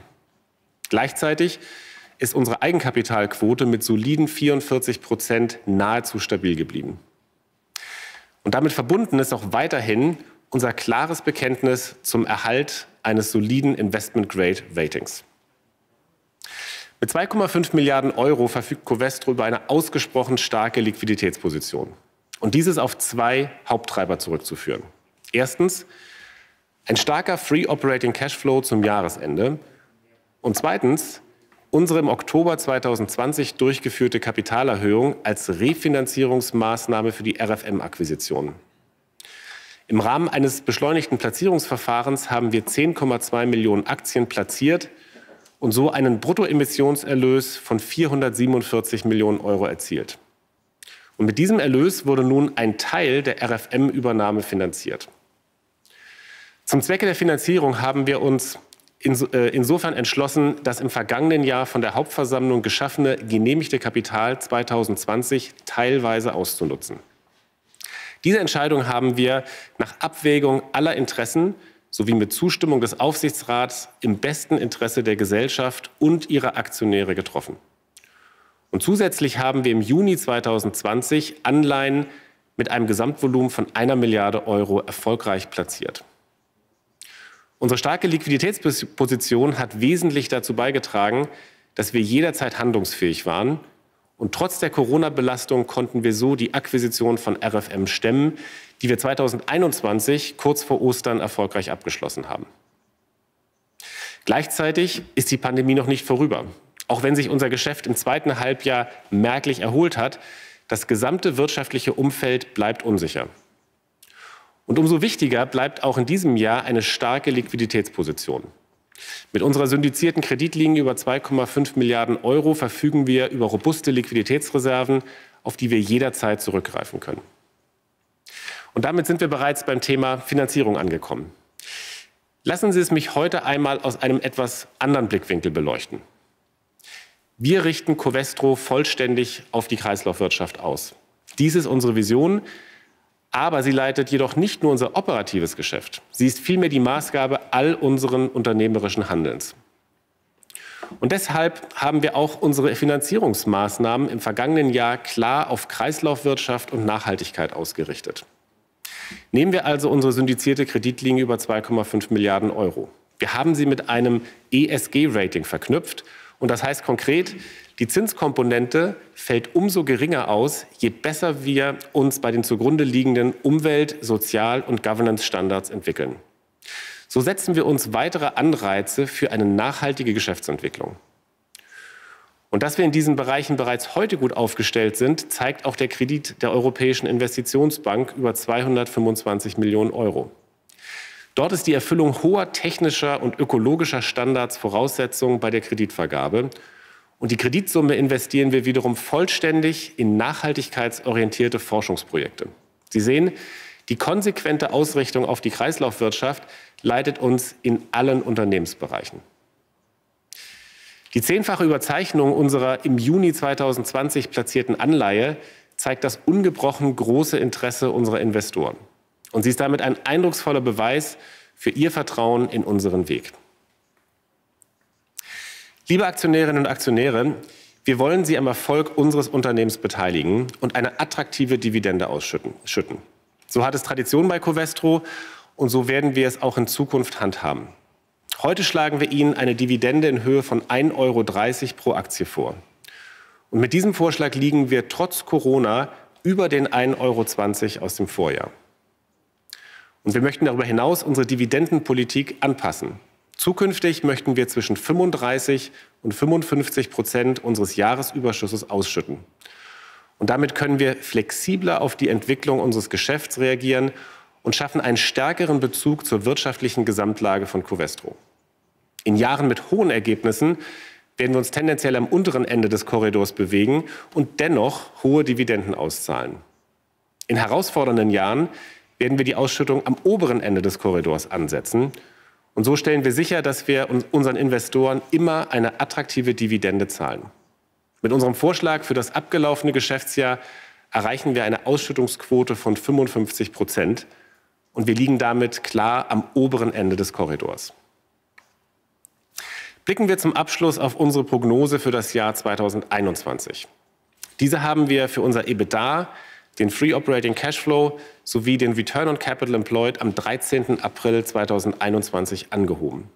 Gleichzeitig ist unsere Eigenkapitalquote mit soliden 44 Prozent nahezu stabil geblieben. Und damit verbunden ist auch weiterhin unser klares Bekenntnis zum Erhalt eines soliden Investment-Grade-Ratings. Mit 2,5 Milliarden Euro verfügt Covestro über eine ausgesprochen starke Liquiditätsposition. Und dieses auf zwei Haupttreiber zurückzuführen. Erstens, ein starker Free Operating Cashflow zum Jahresende. Und zweitens, unsere im Oktober 2020 durchgeführte Kapitalerhöhung als Refinanzierungsmaßnahme für die RFM-Akquisition. Im Rahmen eines beschleunigten Platzierungsverfahrens haben wir 10,2 Millionen Aktien platziert und so einen Bruttoemissionserlös von 447 Millionen Euro erzielt. Und mit diesem Erlös wurde nun ein Teil der RFM-Übernahme finanziert. Zum Zwecke der Finanzierung haben wir uns äh, insofern entschlossen, das im vergangenen Jahr von der Hauptversammlung geschaffene genehmigte Kapital 2020 teilweise auszunutzen. Diese Entscheidung haben wir nach Abwägung aller Interessen sowie mit Zustimmung des Aufsichtsrats im besten Interesse der Gesellschaft und ihrer Aktionäre getroffen. Und zusätzlich haben wir im Juni 2020 Anleihen mit einem Gesamtvolumen von einer Milliarde Euro erfolgreich platziert. Unsere starke Liquiditätsposition hat wesentlich dazu beigetragen, dass wir jederzeit handlungsfähig waren. Und trotz der Corona-Belastung konnten wir so die Akquisition von RFM stemmen, die wir 2021 kurz vor Ostern erfolgreich abgeschlossen haben. Gleichzeitig ist die Pandemie noch nicht vorüber. Auch wenn sich unser Geschäft im zweiten Halbjahr merklich erholt hat, das gesamte wirtschaftliche Umfeld bleibt unsicher. Und umso wichtiger bleibt auch in diesem Jahr eine starke Liquiditätsposition. Mit unserer syndizierten Kreditlinie über 2,5 Milliarden Euro verfügen wir über robuste Liquiditätsreserven, auf die wir jederzeit zurückgreifen können. Und damit sind wir bereits beim Thema Finanzierung angekommen. Lassen Sie es mich heute einmal aus einem etwas anderen Blickwinkel beleuchten. Wir richten Covestro vollständig auf die Kreislaufwirtschaft aus. Dies ist unsere Vision, aber sie leitet jedoch nicht nur unser operatives Geschäft. Sie ist vielmehr die Maßgabe all unseren unternehmerischen Handelns. Und deshalb haben wir auch unsere Finanzierungsmaßnahmen im vergangenen Jahr klar auf Kreislaufwirtschaft und Nachhaltigkeit ausgerichtet. Nehmen wir also unsere syndizierte Kreditlinie über 2,5 Milliarden Euro. Wir haben sie mit einem ESG-Rating verknüpft. Und das heißt konkret, die Zinskomponente fällt umso geringer aus, je besser wir uns bei den zugrunde liegenden Umwelt-, Sozial- und Governance-Standards entwickeln. So setzen wir uns weitere Anreize für eine nachhaltige Geschäftsentwicklung. Und dass wir in diesen Bereichen bereits heute gut aufgestellt sind, zeigt auch der Kredit der Europäischen Investitionsbank über 225 Millionen Euro. Dort ist die Erfüllung hoher technischer und ökologischer Standards Voraussetzung bei der Kreditvergabe und die Kreditsumme investieren wir wiederum vollständig in nachhaltigkeitsorientierte Forschungsprojekte. Sie sehen, die konsequente Ausrichtung auf die Kreislaufwirtschaft leitet uns in allen Unternehmensbereichen. Die zehnfache Überzeichnung unserer im Juni 2020 platzierten Anleihe zeigt das ungebrochen große Interesse unserer Investoren. Und sie ist damit ein eindrucksvoller Beweis für ihr Vertrauen in unseren Weg. Liebe Aktionärinnen und Aktionäre, wir wollen Sie am Erfolg unseres Unternehmens beteiligen und eine attraktive Dividende ausschütten. So hat es Tradition bei Covestro und so werden wir es auch in Zukunft handhaben. Heute schlagen wir Ihnen eine Dividende in Höhe von 1,30 Euro pro Aktie vor. Und mit diesem Vorschlag liegen wir trotz Corona über den 1,20 Euro aus dem Vorjahr. Und wir möchten darüber hinaus unsere Dividendenpolitik anpassen. Zukünftig möchten wir zwischen 35 und 55 Prozent unseres Jahresüberschusses ausschütten. Und damit können wir flexibler auf die Entwicklung unseres Geschäfts reagieren und schaffen einen stärkeren Bezug zur wirtschaftlichen Gesamtlage von Covestro. In Jahren mit hohen Ergebnissen werden wir uns tendenziell am unteren Ende des Korridors bewegen und dennoch hohe Dividenden auszahlen. In herausfordernden Jahren werden wir die Ausschüttung am oberen Ende des Korridors ansetzen und so stellen wir sicher, dass wir unseren Investoren immer eine attraktive Dividende zahlen. Mit unserem Vorschlag für das abgelaufene Geschäftsjahr erreichen wir eine Ausschüttungsquote von 55 Prozent und wir liegen damit klar am oberen Ende des Korridors. Blicken wir zum Abschluss auf unsere Prognose für das Jahr 2021. Diese haben wir für unser EBITDA den Free Operating Cashflow sowie den Return on Capital Employed am 13. April 2021 angehoben.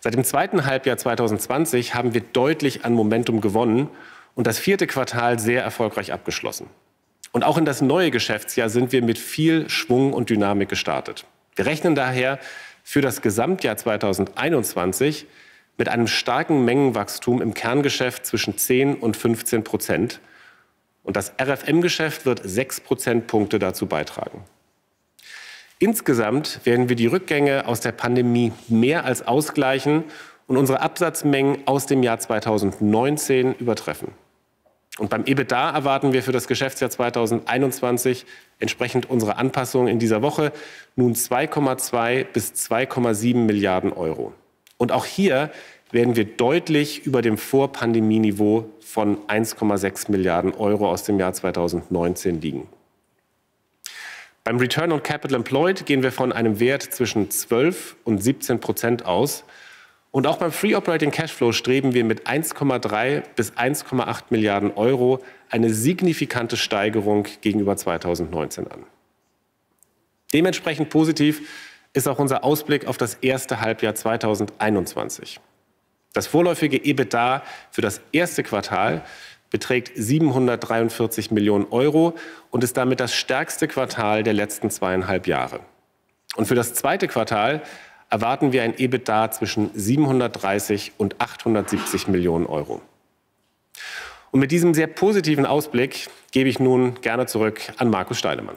Seit dem zweiten Halbjahr 2020 haben wir deutlich an Momentum gewonnen und das vierte Quartal sehr erfolgreich abgeschlossen. Und auch in das neue Geschäftsjahr sind wir mit viel Schwung und Dynamik gestartet. Wir rechnen daher für das Gesamtjahr 2021 mit einem starken Mengenwachstum im Kerngeschäft zwischen 10 und 15 Prozent und das RFM-Geschäft wird sechs Prozentpunkte dazu beitragen. Insgesamt werden wir die Rückgänge aus der Pandemie mehr als ausgleichen und unsere Absatzmengen aus dem Jahr 2019 übertreffen. Und beim EBITDA erwarten wir für das Geschäftsjahr 2021 entsprechend unserer Anpassung in dieser Woche nun 2,2 bis 2,7 Milliarden Euro. Und auch hier werden wir deutlich über dem Vorpandemieniveau von 1,6 Milliarden Euro aus dem Jahr 2019 liegen. Beim Return on Capital Employed gehen wir von einem Wert zwischen 12 und 17 Prozent aus. Und auch beim Free Operating Cashflow streben wir mit 1,3 bis 1,8 Milliarden Euro eine signifikante Steigerung gegenüber 2019 an. Dementsprechend positiv ist auch unser Ausblick auf das erste Halbjahr 2021. Das vorläufige EBITDA für das erste Quartal beträgt 743 Millionen Euro und ist damit das stärkste Quartal der letzten zweieinhalb Jahre. Und für das zweite Quartal erwarten wir ein EBITDA zwischen 730 und 870 Millionen Euro. Und mit diesem sehr positiven Ausblick gebe ich nun gerne zurück an Markus Steilemann.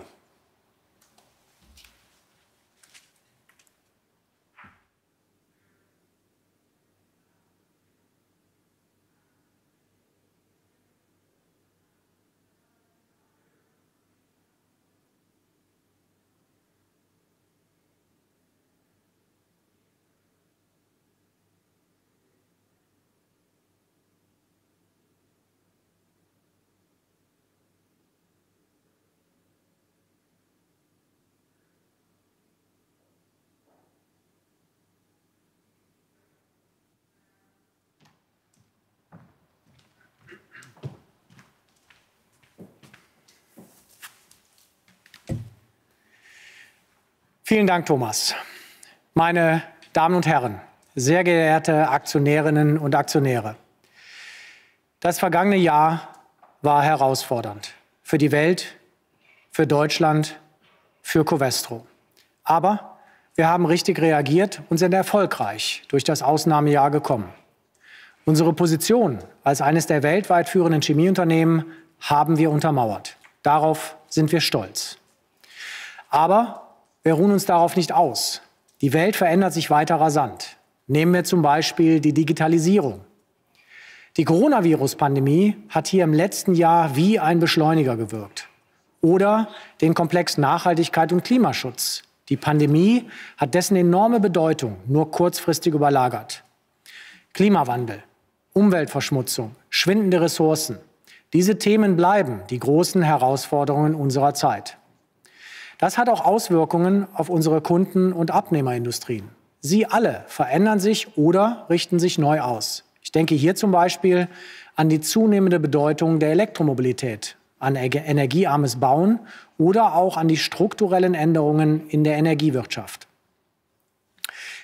Vielen Dank, Thomas. Meine Damen und Herren, sehr geehrte Aktionärinnen und Aktionäre, das vergangene Jahr war herausfordernd für die Welt, für Deutschland, für Covestro. Aber wir haben richtig reagiert und sind erfolgreich durch das Ausnahmejahr gekommen. Unsere Position als eines der weltweit führenden Chemieunternehmen haben wir untermauert. Darauf sind wir stolz. Aber wir ruhen uns darauf nicht aus. Die Welt verändert sich weiter rasant. Nehmen wir zum Beispiel die Digitalisierung. Die Coronavirus-Pandemie hat hier im letzten Jahr wie ein Beschleuniger gewirkt. Oder den Komplex Nachhaltigkeit und Klimaschutz. Die Pandemie hat dessen enorme Bedeutung nur kurzfristig überlagert. Klimawandel, Umweltverschmutzung, schwindende Ressourcen. Diese Themen bleiben die großen Herausforderungen unserer Zeit. Das hat auch Auswirkungen auf unsere Kunden und Abnehmerindustrien. Sie alle verändern sich oder richten sich neu aus. Ich denke hier zum Beispiel an die zunehmende Bedeutung der Elektromobilität, an energiearmes Bauen oder auch an die strukturellen Änderungen in der Energiewirtschaft.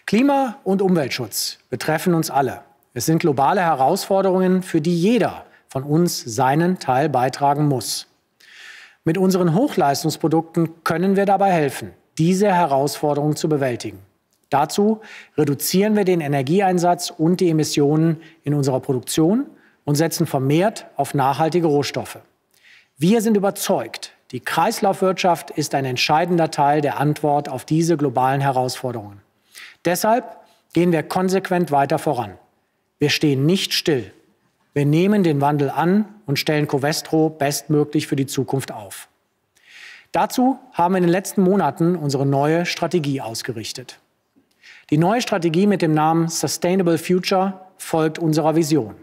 Klima- und Umweltschutz betreffen uns alle. Es sind globale Herausforderungen, für die jeder von uns seinen Teil beitragen muss. Mit unseren Hochleistungsprodukten können wir dabei helfen, diese Herausforderung zu bewältigen. Dazu reduzieren wir den Energieeinsatz und die Emissionen in unserer Produktion und setzen vermehrt auf nachhaltige Rohstoffe. Wir sind überzeugt, die Kreislaufwirtschaft ist ein entscheidender Teil der Antwort auf diese globalen Herausforderungen. Deshalb gehen wir konsequent weiter voran. Wir stehen nicht still. Wir nehmen den Wandel an und stellen Covestro bestmöglich für die Zukunft auf. Dazu haben wir in den letzten Monaten unsere neue Strategie ausgerichtet. Die neue Strategie mit dem Namen Sustainable Future folgt unserer Vision.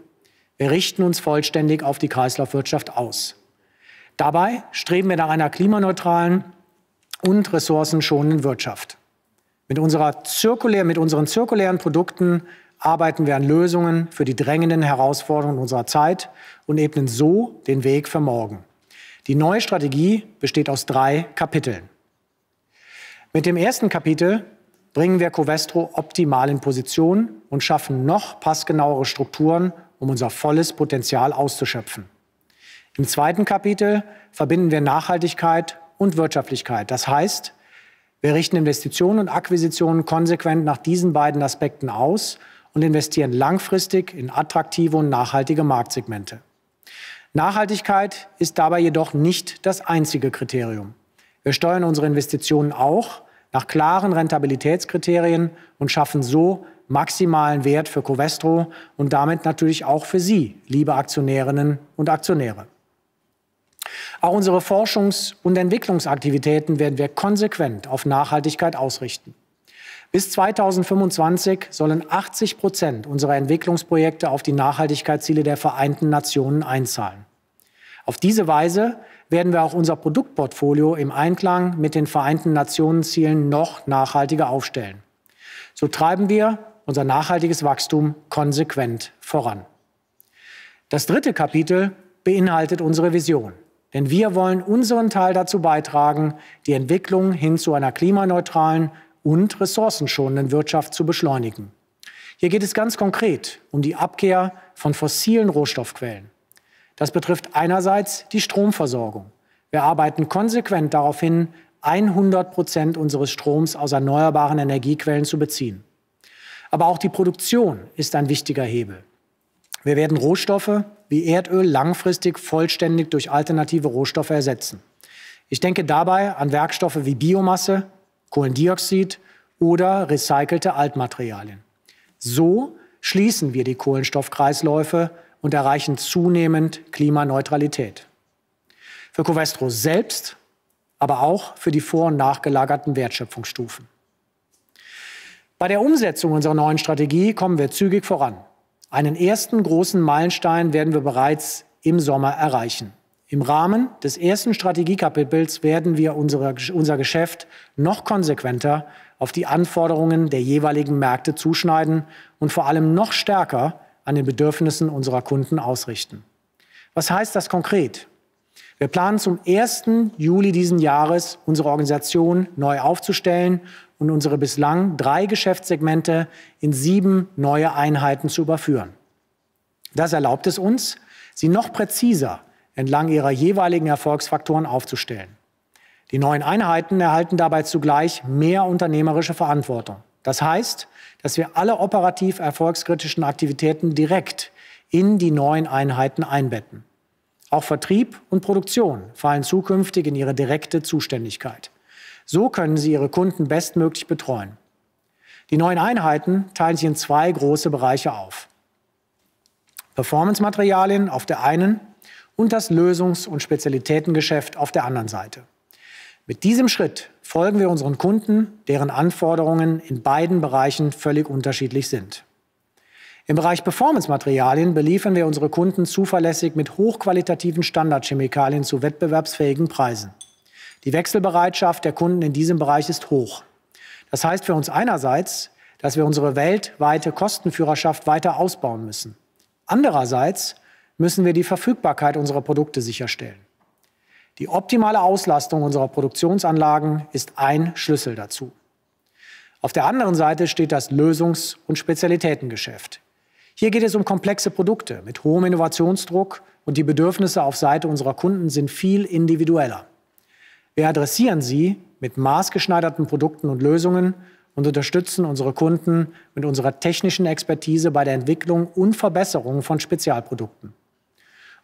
Wir richten uns vollständig auf die Kreislaufwirtschaft aus. Dabei streben wir nach einer klimaneutralen und ressourcenschonenden Wirtschaft. Mit, mit unseren zirkulären Produkten arbeiten wir an Lösungen für die drängenden Herausforderungen unserer Zeit und ebnen so den Weg für morgen. Die neue Strategie besteht aus drei Kapiteln. Mit dem ersten Kapitel bringen wir Covestro optimal in Position und schaffen noch passgenauere Strukturen, um unser volles Potenzial auszuschöpfen. Im zweiten Kapitel verbinden wir Nachhaltigkeit und Wirtschaftlichkeit. Das heißt, wir richten Investitionen und Akquisitionen konsequent nach diesen beiden Aspekten aus und investieren langfristig in attraktive und nachhaltige Marktsegmente. Nachhaltigkeit ist dabei jedoch nicht das einzige Kriterium. Wir steuern unsere Investitionen auch nach klaren Rentabilitätskriterien und schaffen so maximalen Wert für Covestro und damit natürlich auch für Sie, liebe Aktionärinnen und Aktionäre. Auch unsere Forschungs- und Entwicklungsaktivitäten werden wir konsequent auf Nachhaltigkeit ausrichten. Bis 2025 sollen 80 Prozent unserer Entwicklungsprojekte auf die Nachhaltigkeitsziele der Vereinten Nationen einzahlen. Auf diese Weise werden wir auch unser Produktportfolio im Einklang mit den Vereinten Nationen Zielen noch nachhaltiger aufstellen. So treiben wir unser nachhaltiges Wachstum konsequent voran. Das dritte Kapitel beinhaltet unsere Vision. Denn wir wollen unseren Teil dazu beitragen, die Entwicklung hin zu einer klimaneutralen, und ressourcenschonenden Wirtschaft zu beschleunigen. Hier geht es ganz konkret um die Abkehr von fossilen Rohstoffquellen. Das betrifft einerseits die Stromversorgung. Wir arbeiten konsequent darauf hin, 100 Prozent unseres Stroms aus erneuerbaren Energiequellen zu beziehen. Aber auch die Produktion ist ein wichtiger Hebel. Wir werden Rohstoffe wie Erdöl langfristig vollständig durch alternative Rohstoffe ersetzen. Ich denke dabei an Werkstoffe wie Biomasse, Kohlendioxid oder recycelte Altmaterialien. So schließen wir die Kohlenstoffkreisläufe und erreichen zunehmend Klimaneutralität. Für Covestro selbst, aber auch für die vor- und nachgelagerten Wertschöpfungsstufen. Bei der Umsetzung unserer neuen Strategie kommen wir zügig voran. Einen ersten großen Meilenstein werden wir bereits im Sommer erreichen. Im Rahmen des ersten Strategiekapitels werden wir unsere, unser Geschäft noch konsequenter auf die Anforderungen der jeweiligen Märkte zuschneiden und vor allem noch stärker an den Bedürfnissen unserer Kunden ausrichten. Was heißt das konkret? Wir planen zum 1. Juli diesen Jahres unsere Organisation neu aufzustellen und unsere bislang drei Geschäftssegmente in sieben neue Einheiten zu überführen. Das erlaubt es uns, sie noch präziser entlang ihrer jeweiligen Erfolgsfaktoren aufzustellen. Die neuen Einheiten erhalten dabei zugleich mehr unternehmerische Verantwortung. Das heißt, dass wir alle operativ erfolgskritischen Aktivitäten direkt in die neuen Einheiten einbetten. Auch Vertrieb und Produktion fallen zukünftig in ihre direkte Zuständigkeit. So können sie ihre Kunden bestmöglich betreuen. Die neuen Einheiten teilen sich in zwei große Bereiche auf. Performance-Materialien auf der einen und das Lösungs- und Spezialitätengeschäft auf der anderen Seite. Mit diesem Schritt folgen wir unseren Kunden, deren Anforderungen in beiden Bereichen völlig unterschiedlich sind. Im Bereich Performance-Materialien beliefern wir unsere Kunden zuverlässig mit hochqualitativen Standardchemikalien zu wettbewerbsfähigen Preisen. Die Wechselbereitschaft der Kunden in diesem Bereich ist hoch. Das heißt für uns einerseits, dass wir unsere weltweite Kostenführerschaft weiter ausbauen müssen. Andererseits müssen wir die Verfügbarkeit unserer Produkte sicherstellen. Die optimale Auslastung unserer Produktionsanlagen ist ein Schlüssel dazu. Auf der anderen Seite steht das Lösungs- und Spezialitätengeschäft. Hier geht es um komplexe Produkte mit hohem Innovationsdruck und die Bedürfnisse auf Seite unserer Kunden sind viel individueller. Wir adressieren sie mit maßgeschneiderten Produkten und Lösungen und unterstützen unsere Kunden mit unserer technischen Expertise bei der Entwicklung und Verbesserung von Spezialprodukten.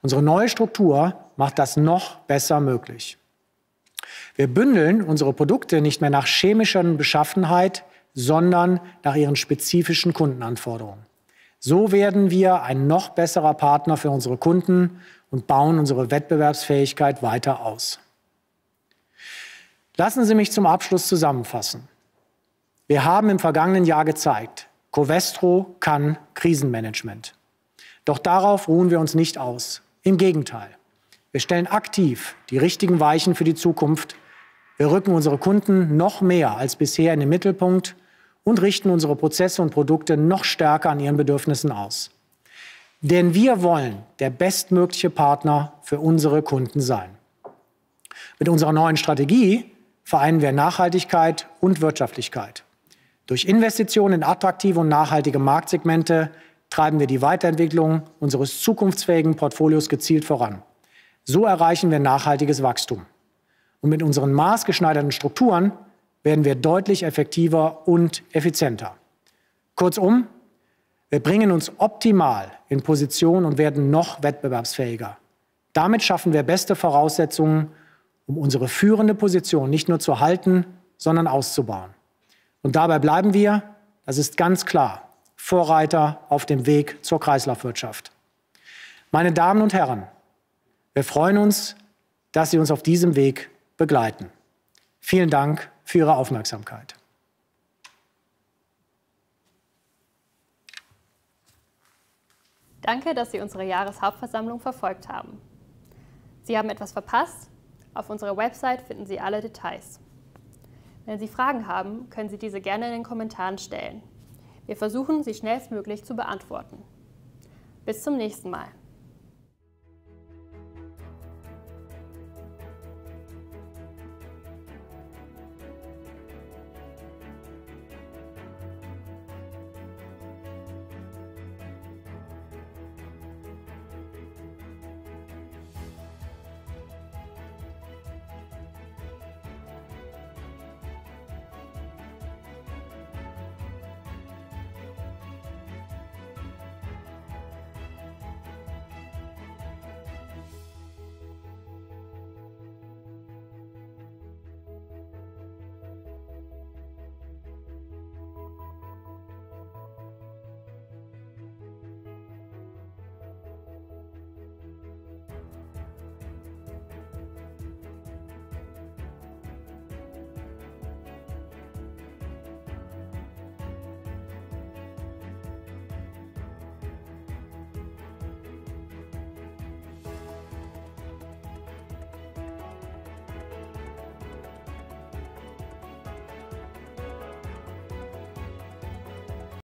Unsere neue Struktur macht das noch besser möglich. Wir bündeln unsere Produkte nicht mehr nach chemischer Beschaffenheit, sondern nach ihren spezifischen Kundenanforderungen. So werden wir ein noch besserer Partner für unsere Kunden und bauen unsere Wettbewerbsfähigkeit weiter aus. Lassen Sie mich zum Abschluss zusammenfassen. Wir haben im vergangenen Jahr gezeigt, Covestro kann Krisenmanagement. Doch darauf ruhen wir uns nicht aus. Im Gegenteil, wir stellen aktiv die richtigen Weichen für die Zukunft. Wir rücken unsere Kunden noch mehr als bisher in den Mittelpunkt und richten unsere Prozesse und Produkte noch stärker an ihren Bedürfnissen aus. Denn wir wollen der bestmögliche Partner für unsere Kunden sein. Mit unserer neuen Strategie vereinen wir Nachhaltigkeit und Wirtschaftlichkeit. Durch Investitionen in attraktive und nachhaltige Marktsegmente treiben wir die Weiterentwicklung unseres zukunftsfähigen Portfolios gezielt voran. So erreichen wir nachhaltiges Wachstum. Und mit unseren maßgeschneiderten Strukturen werden wir deutlich effektiver und effizienter. Kurzum, wir bringen uns optimal in Position und werden noch wettbewerbsfähiger. Damit schaffen wir beste Voraussetzungen, um unsere führende Position nicht nur zu halten, sondern auszubauen. Und dabei bleiben wir, das ist ganz klar, Vorreiter auf dem Weg zur Kreislaufwirtschaft. Meine Damen und Herren, wir freuen uns, dass Sie uns auf diesem Weg begleiten. Vielen Dank für Ihre Aufmerksamkeit. Danke, dass Sie unsere Jahreshauptversammlung verfolgt haben. Sie haben etwas verpasst? Auf unserer Website finden Sie alle Details. Wenn Sie Fragen haben, können Sie diese gerne in den Kommentaren stellen. Wir versuchen, sie schnellstmöglich zu beantworten. Bis zum nächsten Mal.